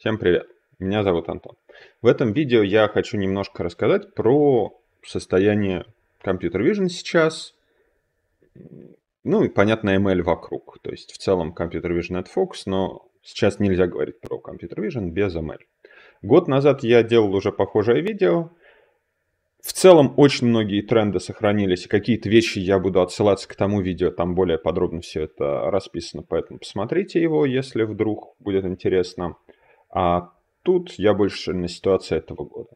Всем привет, меня зовут Антон. В этом видео я хочу немножко рассказать про состояние компьютер Vision сейчас, ну и, понятно, ML вокруг. То есть в целом компьютер Vision это фокус, но сейчас нельзя говорить про компьютер Vision без ML. Год назад я делал уже похожее видео. В целом очень многие тренды сохранились, и какие-то вещи я буду отсылаться к тому видео, там более подробно все это расписано, поэтому посмотрите его, если вдруг будет интересно. А тут я больше на ситуации этого года.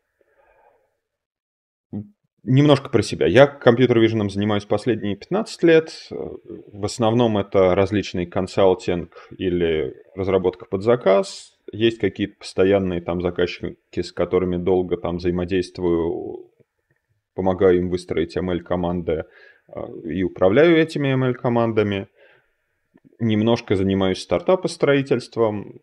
Немножко про себя. Я компьютер-виженом занимаюсь последние 15 лет. В основном это различный консалтинг или разработка под заказ. Есть какие-то постоянные там заказчики, с которыми долго там взаимодействую, помогаю им выстроить ML-команды а, и управляю этими ML-командами. Немножко занимаюсь стартапостроительством,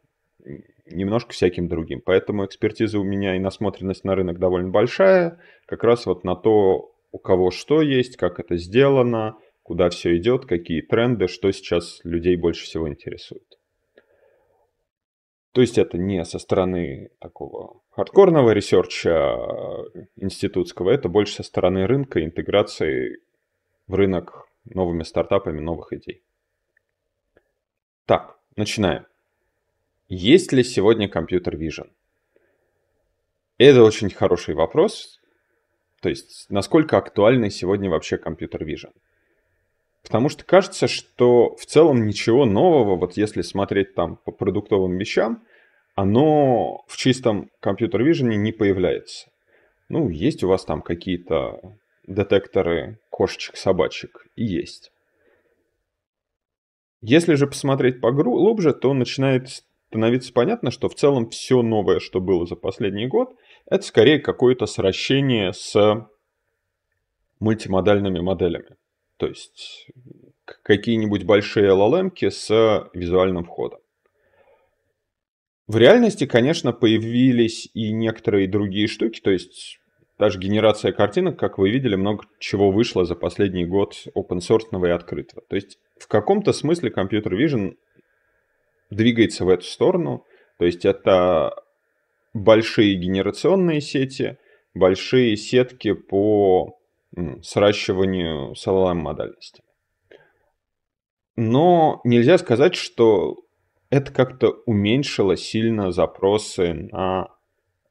немножко всяким другим. Поэтому экспертиза у меня и насмотренность на рынок довольно большая, как раз вот на то, у кого что есть, как это сделано, куда все идет, какие тренды, что сейчас людей больше всего интересует. То есть это не со стороны такого хардкорного ресерча э, институтского, это больше со стороны рынка, интеграции в рынок новыми стартапами новых идей. Так, начинаем. Есть ли сегодня компьютер Vision? Это очень хороший вопрос. То есть, насколько актуальный сегодня вообще компьютер Vision? Потому что кажется, что в целом ничего нового, вот если смотреть там по продуктовым вещам, оно в чистом компьютер Vision не появляется. Ну, есть у вас там какие-то детекторы кошечек-собачек? И есть. Если же посмотреть поглубже, то начинает становится понятно, что в целом все новое, что было за последний год, это скорее какое-то сращение с мультимодальными моделями. То есть какие-нибудь большие LLM с визуальным входом. В реальности, конечно, появились и некоторые другие штуки, то есть даже генерация картинок, как вы видели, много чего вышло за последний год open source и открытого. То есть в каком-то смысле компьютер Vision двигается в эту сторону. То есть это большие генерационные сети, большие сетки по сращиванию с LLM-модальности. Но нельзя сказать, что это как-то уменьшило сильно запросы на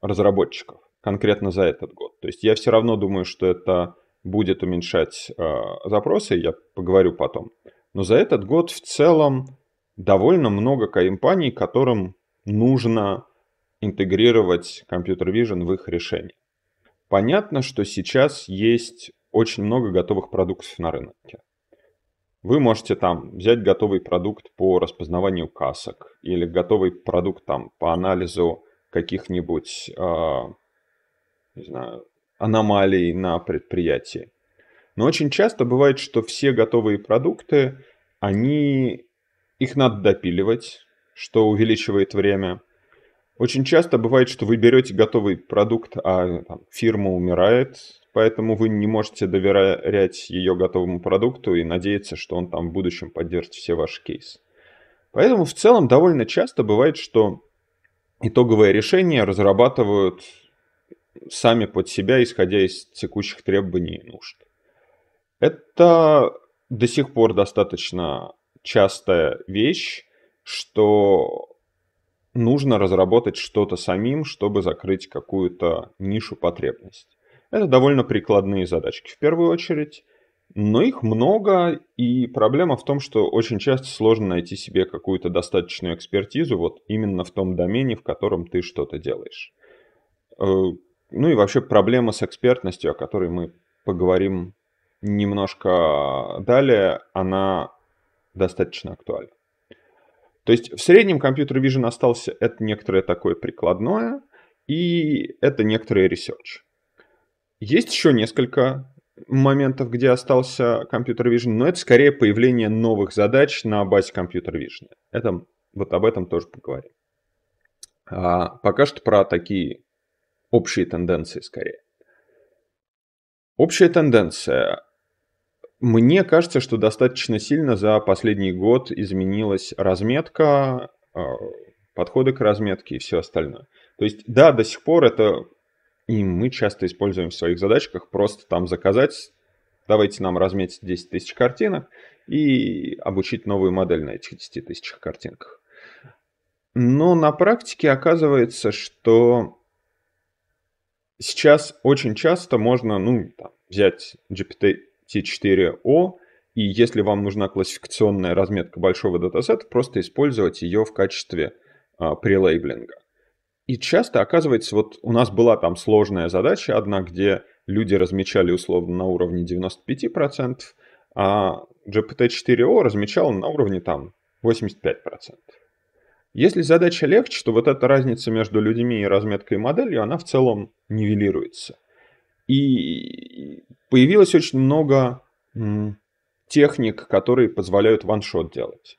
разработчиков конкретно за этот год. То есть я все равно думаю, что это будет уменьшать э, запросы, я поговорю потом. Но за этот год в целом довольно много компаний, которым нужно интегрировать компьютер Vision в их решение. Понятно, что сейчас есть очень много готовых продуктов на рынке. Вы можете там взять готовый продукт по распознаванию касок или готовый продукт там по анализу каких-нибудь, э, не знаю, аномалий на предприятии. Но очень часто бывает, что все готовые продукты, они их надо допиливать, что увеличивает время. Очень часто бывает, что вы берете готовый продукт, а там, фирма умирает, поэтому вы не можете доверять ее готовому продукту и надеяться, что он там в будущем поддержит все ваши кейсы. Поэтому в целом довольно часто бывает, что итоговое решение разрабатывают сами под себя, исходя из текущих требований и нужд. Это до сих пор достаточно частая вещь, что нужно разработать что-то самим, чтобы закрыть какую-то нишу потребность. Это довольно прикладные задачки в первую очередь, но их много, и проблема в том, что очень часто сложно найти себе какую-то достаточную экспертизу вот именно в том домене, в котором ты что-то делаешь. Э, ну и вообще проблема с экспертностью, о которой мы поговорим немножко далее, она достаточно актуально. То есть в среднем компьютер Vision остался это некоторое такое прикладное, и это некоторые ресерч. Есть еще несколько моментов, где остался компьютер Vision, но это скорее появление новых задач на базе компьютер Vision. Это, вот об этом тоже поговорим. А пока что про такие общие тенденции скорее. Общая тенденция. Мне кажется, что достаточно сильно за последний год изменилась разметка, э, подходы к разметке и все остальное. То есть, да, до сих пор это и мы часто используем в своих задачках просто там заказать, давайте нам разметить 10 тысяч картинок и обучить новую модель на этих 10 тысячах картинках. Но на практике оказывается, что сейчас очень часто можно ну, там, взять GPT T4O, и если вам нужна классификационная разметка большого датасета, просто использовать ее в качестве а, прелейблинга. И часто оказывается, вот у нас была там сложная задача одна, где люди размечали условно на уровне 95%, а GPT-4O размечал на уровне там 85%. Если задача легче, то вот эта разница между людьми и разметкой и моделью, она в целом нивелируется – и появилось очень много техник, которые позволяют ваншот делать.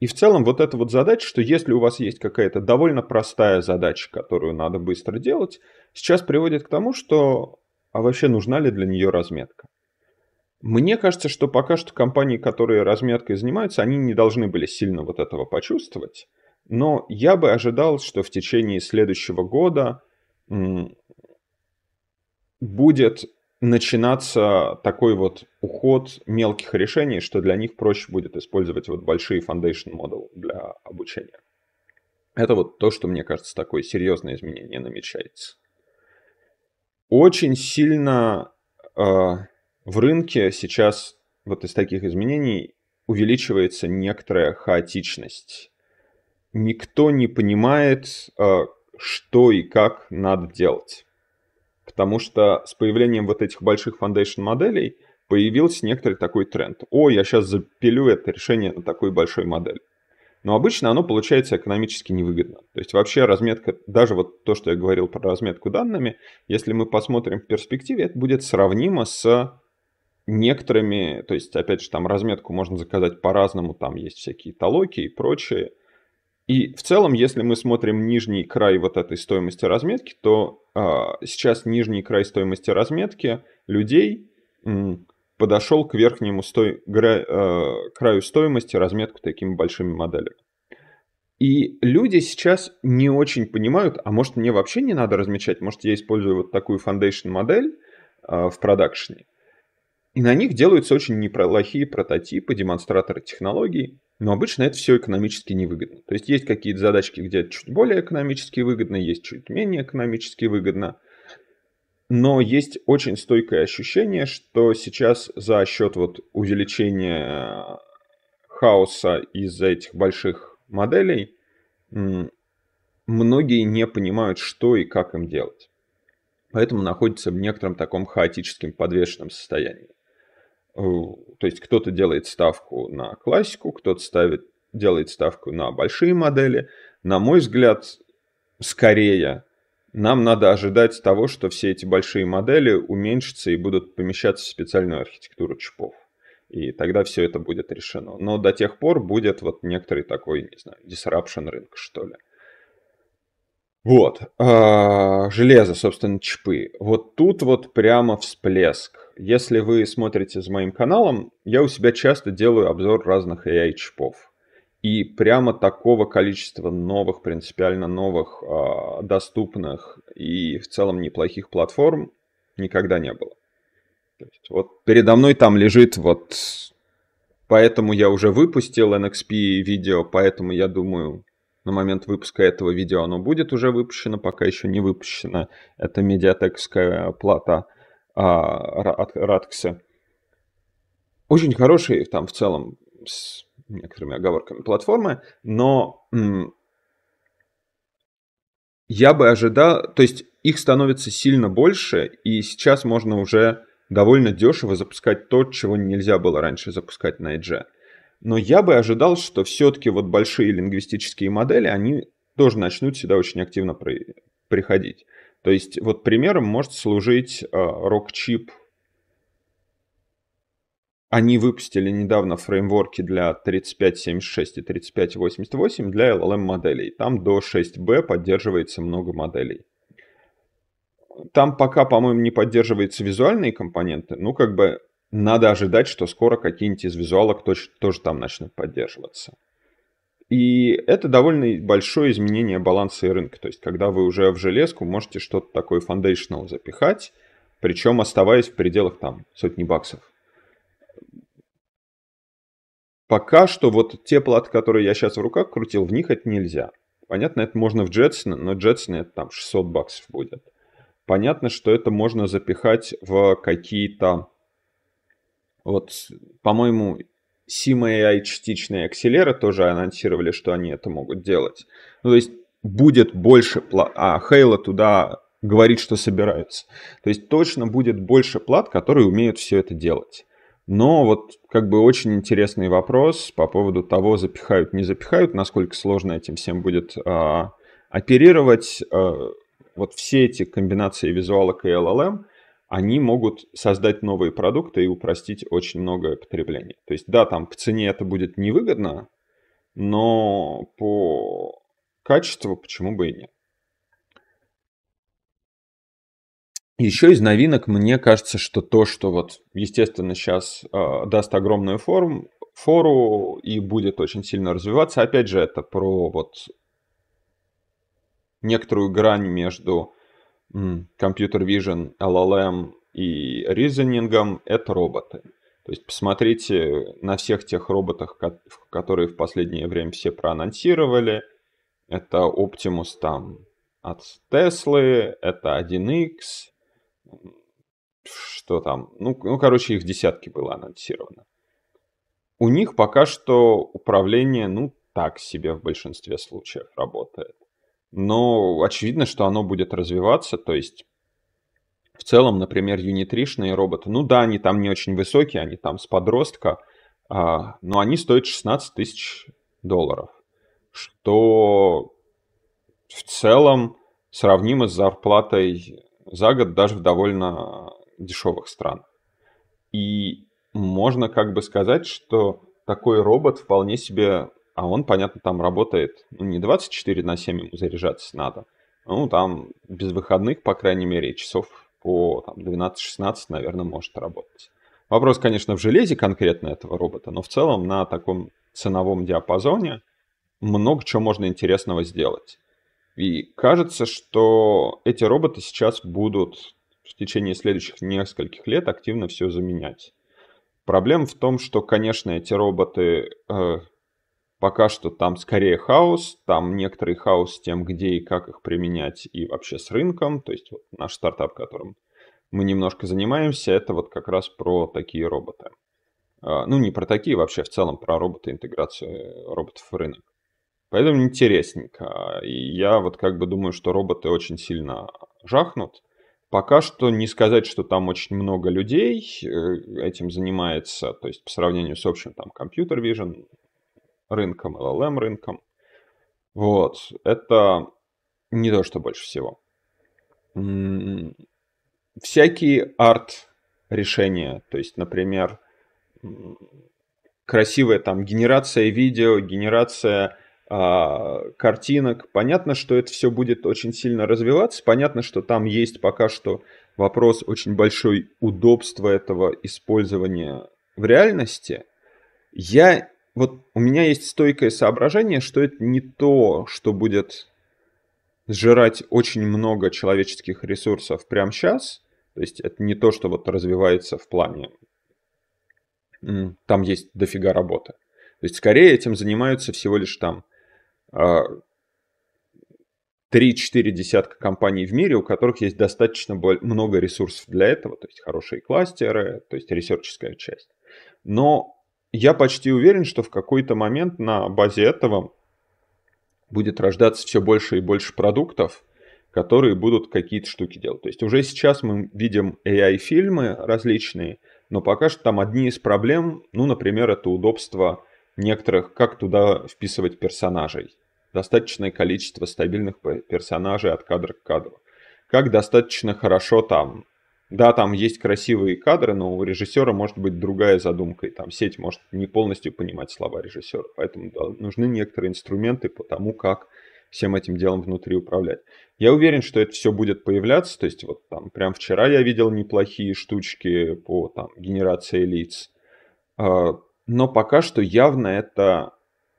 И в целом вот эта вот задача, что если у вас есть какая-то довольно простая задача, которую надо быстро делать, сейчас приводит к тому, что а вообще нужна ли для нее разметка. Мне кажется, что пока что компании, которые разметкой занимаются, они не должны были сильно вот этого почувствовать. Но я бы ожидал, что в течение следующего года будет начинаться такой вот уход мелких решений, что для них проще будет использовать вот большие foundation model для обучения. Это вот то, что, мне кажется, такое серьезное изменение намечается. Очень сильно э, в рынке сейчас вот из таких изменений увеличивается некоторая хаотичность. Никто не понимает, э, что и как надо делать. Потому что с появлением вот этих больших foundation моделей появился некоторый такой тренд. О, я сейчас запилю это решение на такой большой модели. Но обычно оно получается экономически невыгодно. То есть вообще разметка, даже вот то, что я говорил про разметку данными, если мы посмотрим в перспективе, это будет сравнимо с некоторыми, то есть опять же там разметку можно заказать по-разному, там есть всякие толоки и прочее. И в целом, если мы смотрим нижний край вот этой стоимости разметки, то э, сейчас нижний край стоимости разметки людей э, подошел к верхнему стой, гра, э, краю стоимости разметку такими большими моделями. И люди сейчас не очень понимают, а может мне вообще не надо размечать, может я использую вот такую foundation модель э, в продакшене. Э, и на них делаются очень неплохие прототипы, демонстраторы технологий, но обычно это все экономически невыгодно. То есть есть какие-то задачки, где это чуть более экономически выгодно, есть чуть менее экономически выгодно. Но есть очень стойкое ощущение, что сейчас за счет вот увеличения э, хаоса из-за этих больших моделей многие не понимают, что и как им делать. Поэтому находятся в некотором таком хаотическом подвешенном состоянии. Э, то есть кто-то делает ставку на классику, кто-то ставит, делает ставку на большие модели. На мой взгляд, скорее нам надо ожидать того, что все эти большие модели уменьшатся и будут помещаться в специальную архитектуру чипов. И тогда все это будет решено. Но до тех пор будет вот некоторый такой, не знаю, disruption рынка, что ли. Вот. А, железо, собственно, чипы. Вот тут вот прямо всплеск если вы смотрите за моим каналом, я у себя часто делаю обзор разных AI-чипов. И прямо такого количества новых, принципиально новых, а, доступных и в целом неплохих платформ никогда не было. вот передо мной там лежит вот... Поэтому я уже выпустил NXP видео, поэтому я думаю, на момент выпуска этого видео оно будет уже выпущено, пока еще не выпущено. Это медиатекская плата — а, Радкса. Очень хорошие там в целом с некоторыми оговорками платформы, но я бы ожидал, то есть их становится сильно больше, и сейчас можно уже довольно дешево запускать то, чего нельзя было раньше запускать на Edge. Но я бы ожидал, что все-таки вот большие лингвистические модели, они тоже начнут сюда очень активно при... приходить. То есть вот примером может служить RockChip. А, Они выпустили недавно фреймворки для 3576 и 3588 для LLM эм моделей. Там до 6B поддерживается много моделей. Там пока, по-моему, не поддерживаются визуальные компоненты. Ну, как бы надо ожидать, что скоро какие-нибудь из визуалок тоже, тоже там начнут поддерживаться. И это довольно большое изменение баланса и рынка. То есть, когда вы уже в железку можете что-то такое foundational запихать, причем оставаясь в пределах там сотни баксов. Пока что вот те платы, которые я сейчас в руках крутил, в них это нельзя. Понятно, это можно в Jetson, но Jetson это там 600 баксов будет. Понятно, что это можно запихать в какие-то... Вот, по-моему, Сима и частичные акселеры тоже анонсировали, что они это могут делать. Ну, то есть будет больше... Пла... А Хейла туда говорит, что собираются. То есть точно будет больше плат, которые умеют все это делать. Но вот как бы очень интересный вопрос по поводу того, запихают, не запихают, насколько сложно этим всем будет а, оперировать. А, вот все эти комбинации визуалок и LLM – они могут создать новые продукты и упростить очень многое потребление. То есть, да, там по цене это будет невыгодно, но по качеству почему бы и нет. Еще из новинок мне кажется, что то, что вот, естественно, сейчас э, а, даст огромную форм, фору и будет очень сильно развиваться, опять же, это про вот некоторую грань между Компьютер Vision, LLM эм и Reasoning — это роботы. То есть посмотрите на всех тех роботах, которые в последнее время все проанонсировали. Это Optimus там от Tesla, это 1X, что там, ну, ну, короче, их десятки было анонсировано. У них пока что управление, ну, так себе в большинстве случаев работает но очевидно, что оно будет развиваться, то есть в целом, например, юнитришные роботы, ну да, они там не очень высокие, они там с подростка, а, но они стоят 16 тысяч долларов, что в целом сравнимо с зарплатой за год даже в довольно дешевых странах. И можно как бы сказать, что такой робот вполне себе а он, понятно, там работает ну, не 24 на 7 ему заряжаться надо, ну, там без выходных, по крайней мере, часов по 12-16, наверное, может работать. Вопрос, конечно, в железе конкретно этого робота, но в целом на таком ценовом диапазоне много чего можно интересного сделать. И кажется, что эти роботы сейчас будут в течение следующих нескольких лет активно все заменять. Проблема в том, что, конечно, эти роботы э, Пока что там скорее хаос, там некоторый хаос с тем, где и как их применять, и вообще с рынком. То есть вот наш стартап, которым мы немножко занимаемся, это вот как раз про такие роботы. А, ну, не про такие вообще, в целом про роботы, интеграцию э, роботов в рынок. Поэтому интересненько. А, и я вот как бы думаю, что роботы очень сильно жахнут. Пока что не сказать, что там очень много людей э, этим занимается, то есть по сравнению с общим там компьютер vision, рынком, LLM рынком. Вот, это не то, что больше всего. Всякие арт-решения, то есть, например, красивая там генерация видео, генерация а, картинок. Понятно, что это все будет очень сильно развиваться. Понятно, что там есть пока что вопрос очень большой удобства этого использования в реальности. Я вот у меня есть стойкое соображение, что это не то, что будет сжирать очень много человеческих ресурсов прямо сейчас. То есть это не то, что вот развивается в плане там есть дофига работы. То есть скорее этим занимаются всего лишь там 3-4 а, десятка компаний в мире, у которых есть достаточно много ресурсов для этого, то есть хорошие кластеры, то есть ресерческая часть. Но я почти уверен, что в какой-то момент на базе этого будет рождаться все больше и больше продуктов, которые будут какие-то штуки делать. То есть уже сейчас мы видим AI-фильмы различные, но пока что там одни из проблем, ну, например, это удобство некоторых, как туда вписывать персонажей. Достаточное количество стабильных персонажей от кадра к кадру. Как достаточно хорошо там да, там есть красивые кадры, но у режиссера может быть другая задумка, и там сеть может не полностью понимать слова режиссера. Поэтому да, нужны некоторые инструменты по тому, как всем этим делом внутри управлять. Я уверен, что это все будет появляться, то есть вот там прям вчера я видел неплохие штучки по там генерации лиц, а, но пока что явно это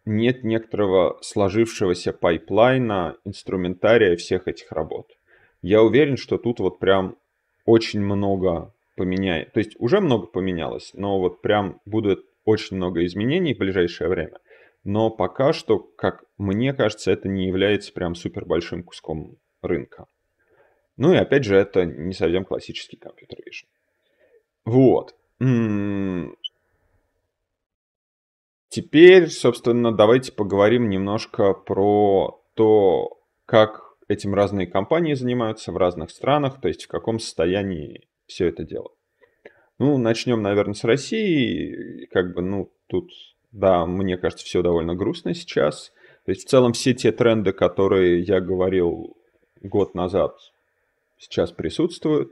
нет некоторого сложившегося пайплайна, инструментария всех этих работ. Я уверен, что тут вот прям очень много поменяет. То есть уже много поменялось, но вот прям будет очень много изменений в ближайшее время. Но пока что, как мне кажется, это не является прям супер большим куском рынка. Ну и опять же, это не совсем классический компьютер Vision. Вот. М-м-м. Теперь, собственно, давайте поговорим немножко про то, как Этим разные компании занимаются в разных странах, то есть в каком состоянии все это дело. Ну, начнем, наверное, с России. Как бы, ну, тут, да, мне кажется, все довольно грустно сейчас. То есть в целом все те тренды, которые я говорил год назад, сейчас присутствуют.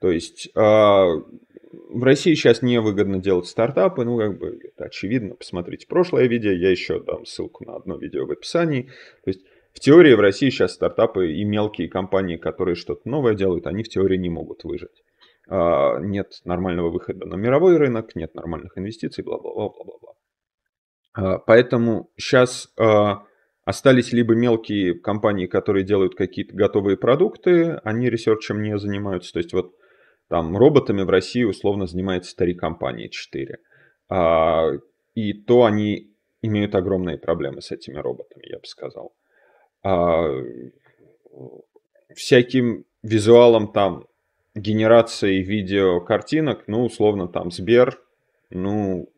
То есть э, в России сейчас невыгодно делать стартапы, ну как бы это очевидно, посмотрите прошлое видео, я еще дам ссылку на одно видео в описании. То есть в теории в России сейчас стартапы и мелкие компании, которые что-то новое делают, они в теории не могут выжить. А, нет нормального выхода на мировой рынок, нет нормальных инвестиций, бла-бла-бла-бла-бла. А, поэтому сейчас а, остались либо мелкие компании, которые делают какие-то готовые продукты, они ресерчем не занимаются. То есть вот там роботами в России условно занимается три компании, четыре. И то они имеют огромные проблемы с этими роботами, я бы сказал а, всяким визуалом там генерации видео картинок, ну, условно, там Сбер, ну,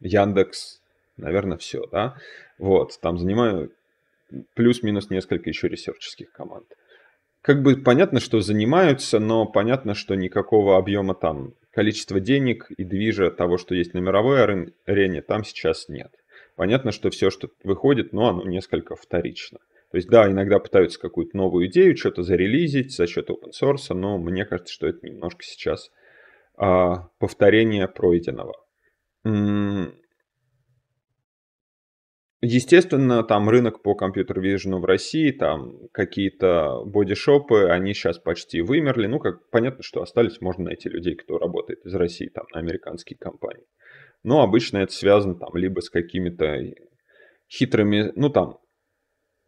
Яндекс, наверное, все, да. Вот, там занимаю плюс-минус несколько еще ресерческих команд. Как бы понятно, что занимаются, но понятно, что никакого объема там количества денег и движа того, что есть на мировой арене, там сейчас нет. Понятно, что все, что выходит, но ну, оно несколько вторично. То есть, да, иногда пытаются какую-то новую идею, что-то зарелизить за счет open source, но мне кажется, что это немножко сейчас а, повторение пройденного. Естественно, там рынок по компьютер-вижену в России, там какие-то бодишопы, они сейчас почти вымерли. Ну, как понятно, что остались, можно найти людей, кто работает из России там на американские компании. Но обычно это связано там либо с какими-то хитрыми, ну там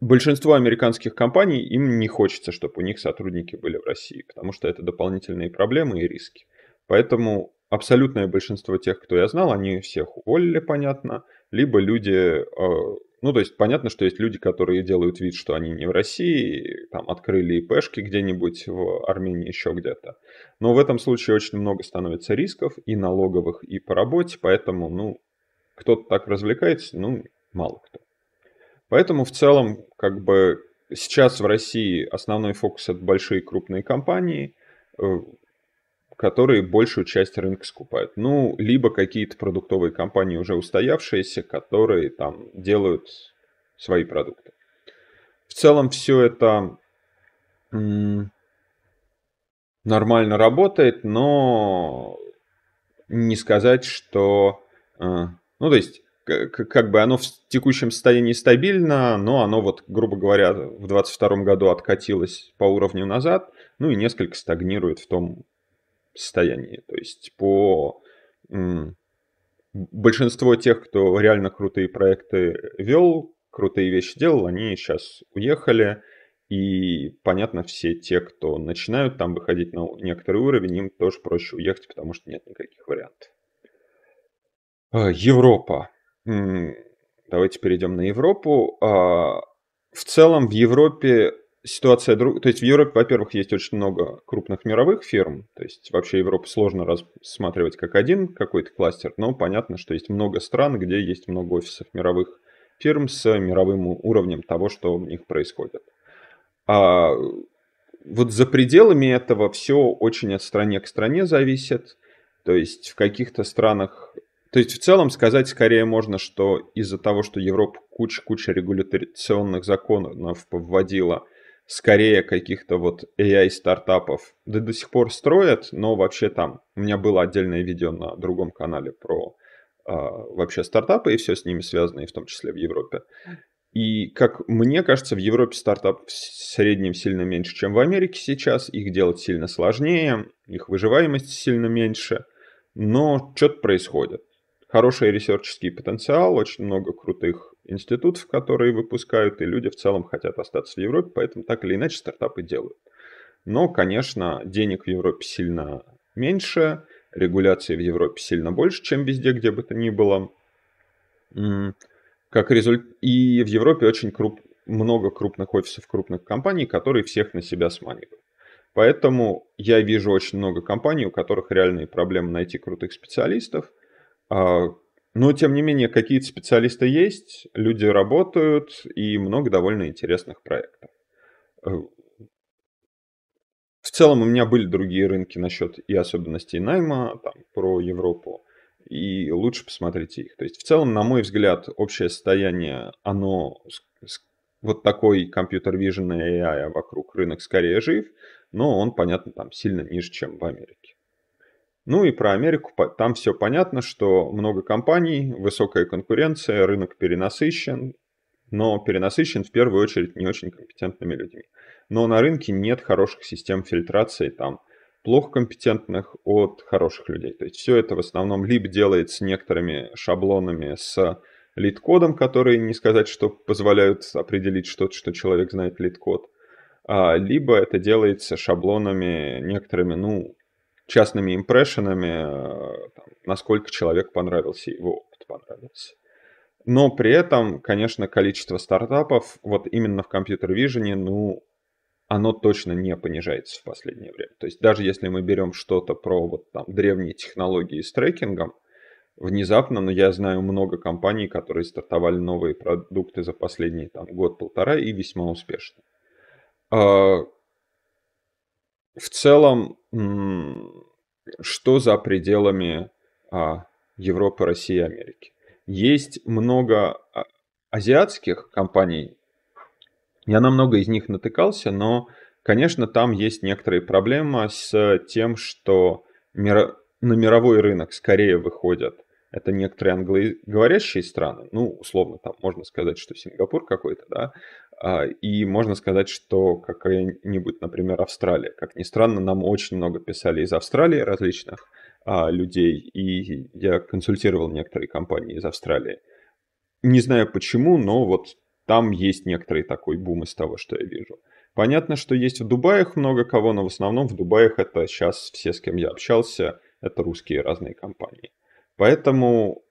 большинство американских компаний, им не хочется, чтобы у них сотрудники были в России, потому что это дополнительные проблемы и риски. Поэтому абсолютное большинство тех, кто я знал, они всех уволили, понятно, либо люди, э, ну то есть понятно, что есть люди, которые делают вид, что они не в России, там открыли ИПшки где-нибудь в Армении, еще где-то. Но в этом случае очень много становится рисков и налоговых, и по работе, поэтому, ну, кто-то так развлекается, ну, мало кто. Поэтому в целом, как бы, сейчас в России основной фокус это большие крупные компании, э, которые большую часть рынка скупают. Ну, либо какие-то продуктовые компании уже устоявшиеся, которые там делают свои продукты. В целом все это нормально работает, но не сказать, что... Э, ну, то есть как бы оно в текущем состоянии стабильно, но оно вот, грубо говоря, в 2022 году откатилось по уровню назад, ну и несколько стагнирует в том состоянии. То есть по большинство тех, кто реально крутые проекты вел, крутые вещи делал, они сейчас уехали. И, понятно, все те, кто начинают там выходить на некоторый уровень, им тоже проще уехать, потому что нет никаких вариантов. А, Европа. Давайте перейдем на Европу. А, в целом в Европе ситуация друг... То есть в Европе, во-первых, есть очень много крупных мировых фирм. То есть вообще Европу сложно рассматривать как один какой-то кластер, но понятно, что есть много стран, где есть много офисов мировых фирм с мировым уровнем того, что у них происходит. А вот за пределами этого все очень от стране к стране зависит. То есть в каких-то странах то есть в целом сказать скорее можно, что из-за того, что Европа куча-куча регуляционных законов вводила, скорее каких-то вот AI-стартапов, да до сих пор строят, но вообще там, у меня было отдельное видео на другом канале про э, вообще стартапы и все с ними связанное, в том числе в Европе. И как мне кажется, в Европе стартап в среднем сильно меньше, чем в Америке сейчас. Их делать сильно сложнее, их выживаемость сильно меньше. Но что-то происходит хороший ресерческий потенциал, очень много крутых институтов, которые выпускают, и люди в целом хотят остаться в Европе, поэтому так или иначе стартапы делают. Но, конечно, денег в Европе сильно меньше, регуляции в Европе сильно больше, чем везде, где бы то ни было. Как результ... И в Европе очень круп... много крупных офисов, крупных компаний, которые всех на себя сманивают. Поэтому я вижу очень много компаний, у которых реальные проблемы найти крутых специалистов – а, но, тем не менее, какие-то специалисты есть, люди работают, и много довольно интересных проектов. Э, в целом у меня были другие рынки насчет и особенностей найма, там, про Европу, и лучше посмотрите их. То есть в целом, на мой взгляд, общее состояние, оно вот такой компьютер Vision AI вокруг рынок скорее жив, но он, понятно, там сильно ниже, чем в Америке. Ну и про Америку, там все понятно, что много компаний, высокая конкуренция, рынок перенасыщен, но перенасыщен в первую очередь не очень компетентными людьми. Но на рынке нет хороших систем фильтрации там плохо компетентных от хороших людей. То есть все это в основном либо делается некоторыми шаблонами, с лид-кодом, которые не сказать, что позволяют определить что-то, что человек знает лид-код, а, либо это делается шаблонами некоторыми, ну, частными импрессионами, э, насколько человек понравился, его опыт понравился. Но при этом, конечно, количество стартапов вот именно в компьютер-вижене, ну, оно точно не понижается в последнее время. То есть даже если мы берем что-то про вот там древние технологии с трекингом, внезапно, но ну, я знаю много компаний, которые стартовали новые продукты за последний там год-полтора и весьма успешно. А, в целом, что за пределами а, Европы, России Америки? Есть много а, азиатских компаний. Я на много из них натыкался, но, конечно, там есть некоторые проблемы с тем, что мир... на мировой рынок скорее выходят это некоторые англоговорящие страны, ну, условно, там можно сказать, что Сингапур какой-то, да, а, и можно сказать, что какая-нибудь, например, Австралия. Как ни странно, нам очень много писали из Австралии различных а, людей, и я консультировал некоторые компании из Австралии. Не знаю почему, но вот там есть некоторый такой бум из того, что я вижу. Понятно, что есть в Дубаях много кого, но в основном в Дубаях это сейчас все, с кем я общался, это русские разные компании. Поэтому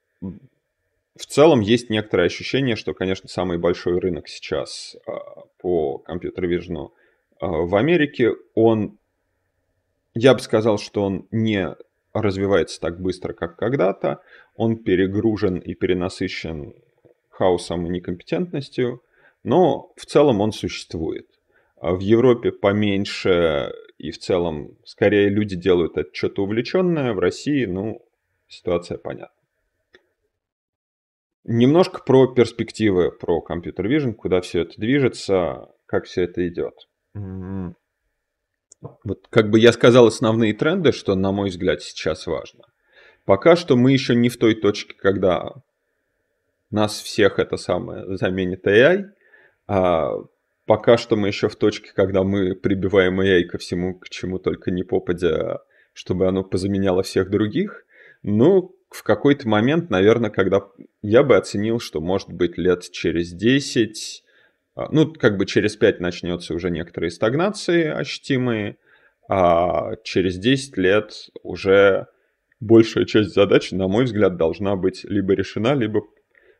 в целом есть некоторое ощущение, что, конечно, самый большой рынок сейчас а, по компьютер-вижену а, в Америке, он, я бы сказал, что он не развивается так быстро, как когда-то, он перегружен и перенасыщен хаосом и некомпетентностью, но в целом он существует. А в Европе поменьше и в целом скорее люди делают это что-то увлеченное, в России, ну, ситуация понятна. Немножко про перспективы, про компьютер Vision, куда все это движется, как все это идет. Mm-hmm. М-м. Вот как бы я сказал основные тренды, что, на мой взгляд, сейчас важно. Пока что мы еще не в той точке, когда нас всех это самое заменит AI. А пока что мы еще в точке, когда мы прибиваем AI ко всему, к чему только не попадя, чтобы оно позаменяло всех других. Ну, в какой-то момент, наверное, когда я бы оценил, что может быть лет через 10, а, ну, как бы через 5 начнется уже некоторые стагнации ощутимые, а через 10 лет уже большая часть задач, на мой взгляд, должна быть либо решена, либо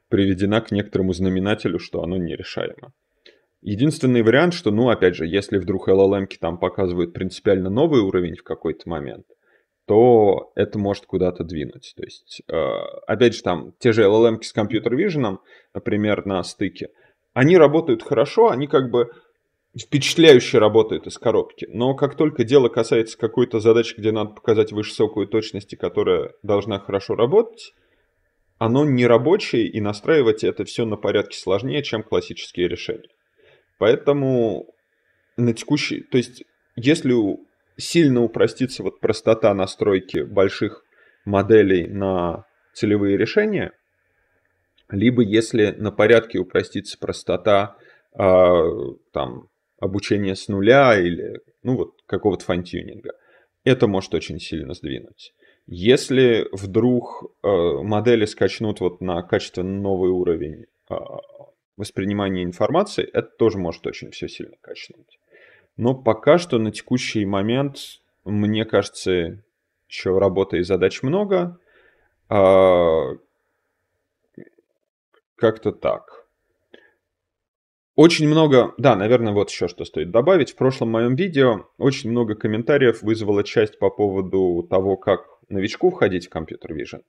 приведена к некоторому знаменателю, что оно нерешаемо. Единственный вариант, что, ну, опять же, если вдруг LLM там показывают принципиально новый уровень в какой-то момент – то это может куда-то двинуть. То есть, э, опять же, там те же LLM с компьютер-виженом, например, на стыке, они работают хорошо, они как бы впечатляюще работают из коробки. Но как только дело касается какой-то задачи, где надо показать высокую точность, которая должна хорошо работать, оно не рабочее, и настраивать это все на порядке сложнее, чем классические решения. Поэтому на текущий... То есть, если у сильно упростится вот простота настройки больших моделей на целевые решения, либо если на порядке упростится простота э, там, обучения с нуля или ну, вот, какого-то фантюнинга, это может очень сильно сдвинуть. Если вдруг э, модели скачнут вот на качественно новый уровень э, воспринимания информации, это тоже может очень все сильно качнуть. Но пока что на текущий момент, мне кажется, еще работы и задач много. А, как-то так. Очень много, да, наверное, вот еще что стоит добавить. В прошлом моем видео очень много комментариев вызвала часть по поводу того, как новичку входить в компьютер Vision.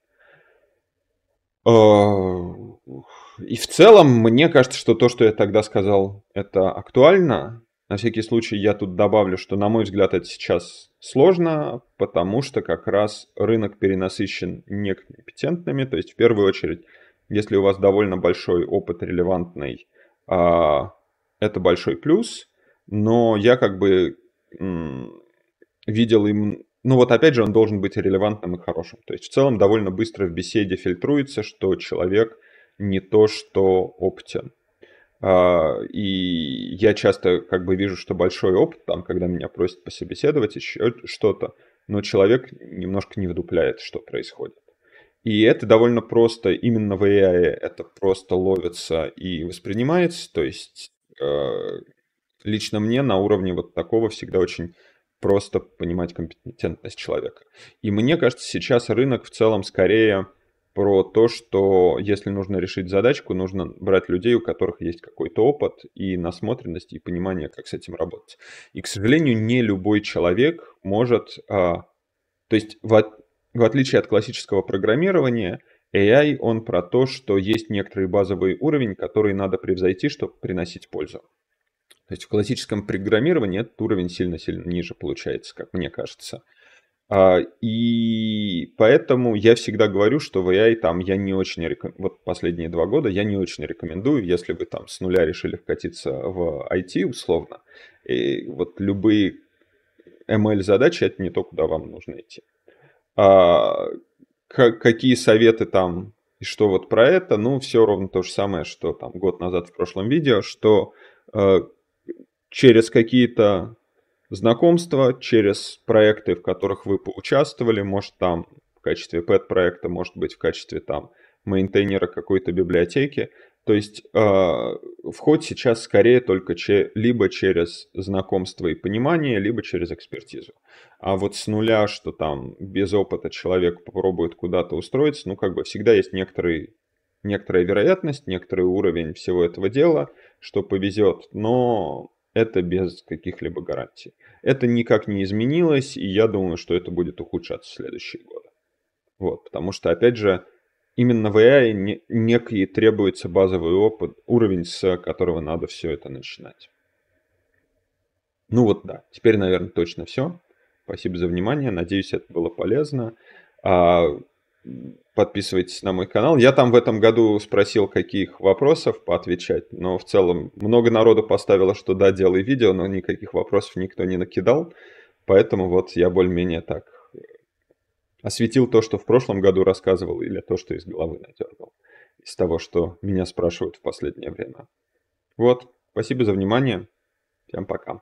А, и в целом, мне кажется, что то, что я тогда сказал, это актуально. На всякий случай я тут добавлю, что, на мой взгляд, это сейчас сложно, потому что как раз рынок перенасыщен некомпетентными, то есть в первую очередь, если у вас довольно большой опыт релевантный, а, это большой плюс, но я как бы видел им ну вот опять же, он должен быть релевантным и хорошим. То есть в целом довольно быстро в беседе фильтруется, что человек не то, что оптен. А, и я часто как бы вижу, что большой опыт, там, когда меня просят пособеседовать еще что-то, но человек немножко не вдупляет, что происходит. И это довольно просто, именно в AI это просто ловится и воспринимается, то есть а, лично мне на уровне вот такого всегда очень просто понимать компетентность человека. И мне кажется, сейчас рынок в целом скорее про то, что если нужно решить задачку, нужно брать людей, у которых есть какой-то опыт и насмотренность, и понимание, как с этим работать. И, к сожалению, не любой человек может... А, то есть, в, от, в отличие от классического программирования, AI, он про то, что есть некоторый базовый уровень, который надо превзойти, чтобы приносить пользу. То есть в классическом программировании этот уровень сильно-сильно ниже получается, как мне кажется. Uh, а, и поэтому я всегда говорю, что в AI там я не очень рекомендую вот последние два года я не очень рекомендую, если вы там с нуля решили вкатиться в IT условно, и вот любые ML-задачи это не то, куда вам нужно идти. А, какие советы там и что вот про это? Ну, все ровно то же самое, что там год назад в прошлом видео, что э, через какие-то знакомства через проекты, в которых вы поучаствовали, может там в качестве пэт-проекта, может быть в качестве там мейнтейнера какой-то библиотеки. То есть э, вход сейчас скорее только че, либо через знакомство и понимание, либо через экспертизу. А вот с нуля, что там без опыта человек попробует куда-то устроиться, ну как бы всегда есть некоторый, некоторая вероятность, некоторый уровень всего этого дела, что повезет. Но это без каких-либо гарантий. Это никак не изменилось, и я думаю, что это будет ухудшаться в следующие годы. Вот, потому что, опять же, именно в AI не, некий требуется базовый опыт, уровень, с которого надо все это начинать. Ну вот да, теперь, наверное, точно все. Спасибо за внимание, надеюсь, это было полезно. А подписывайтесь на мой канал. Я там в этом году спросил, каких вопросов поотвечать, но в целом много народу поставило, что да, делай видео, но никаких вопросов никто не накидал. Поэтому вот я более-менее так осветил то, что в прошлом году рассказывал, или то, что из головы надергал, из того, что меня спрашивают в последнее время. Вот, спасибо за внимание, всем пока.